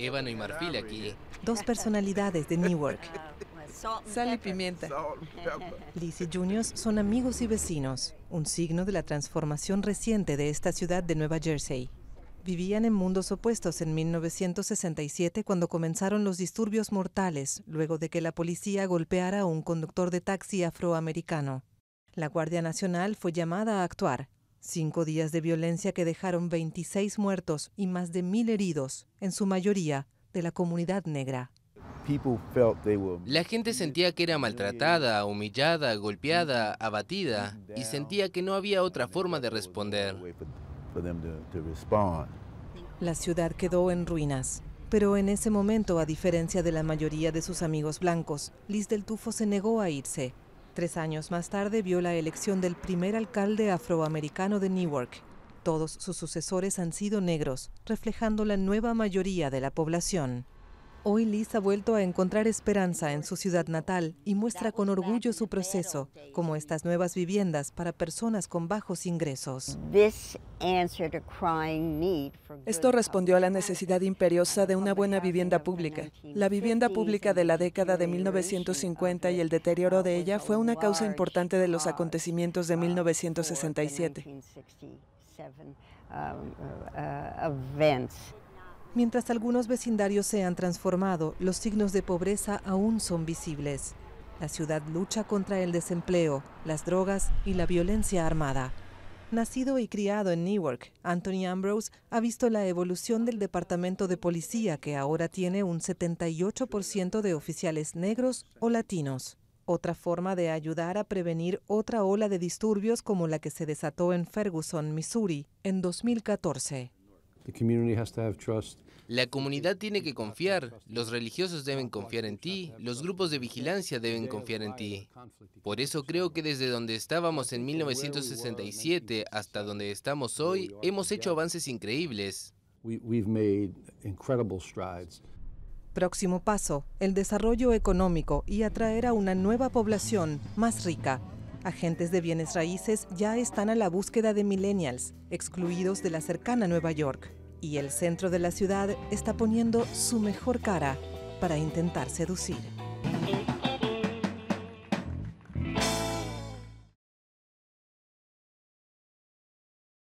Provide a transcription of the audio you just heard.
Ébano y marfil aquí. Dos personalidades de Newark. Sal y pimienta. Liz y Juniors son amigos y vecinos, un signo de la transformación reciente de esta ciudad de Nueva Jersey. Vivían en mundos opuestos en 1967 cuando comenzaron los disturbios mortales, luego de que la policía golpeara a un conductor de taxi afroamericano. La Guardia Nacional fue llamada a actuar, Cinco días de violencia que dejaron 26 muertos y más de mil heridos, en su mayoría de la comunidad negra. La gente sentía que era maltratada, humillada, golpeada, abatida y sentía que no había otra forma de responder. La ciudad quedó en ruinas, pero en ese momento, a diferencia de la mayoría de sus amigos blancos, Liz del Tufo se negó a irse Tres años más tarde vio la elección del primer alcalde afroamericano de Newark. Todos sus sucesores han sido negros, reflejando la nueva mayoría de la población. Hoy Liz ha vuelto a encontrar esperanza en su ciudad natal y muestra con orgullo su proceso, como estas nuevas viviendas para personas con bajos ingresos. Esto respondió a la necesidad imperiosa de una buena vivienda pública. La vivienda pública de la década de 1950 y el deterioro de ella fue una causa importante de los acontecimientos de 1967. Mientras algunos vecindarios se han transformado, los signos de pobreza aún son visibles. La ciudad lucha contra el desempleo, las drogas y la violencia armada. Nacido y criado en Newark, Anthony Ambrose ha visto la evolución del departamento de policía que ahora tiene un 78% de oficiales negros o latinos. Otra forma de ayudar a prevenir otra ola de disturbios como la que se desató en Ferguson, Missouri, en 2014. La comunidad tiene que confiar, los religiosos deben confiar en ti, los grupos de vigilancia deben confiar en ti. Por eso creo que desde donde estábamos en 1967 hasta donde estamos hoy, hemos hecho avances increíbles. Próximo paso, el desarrollo económico y atraer a una nueva población más rica. Agentes de bienes raíces ya están a la búsqueda de millennials, excluidos de la cercana Nueva York y el centro de la ciudad está poniendo su mejor cara para intentar seducir.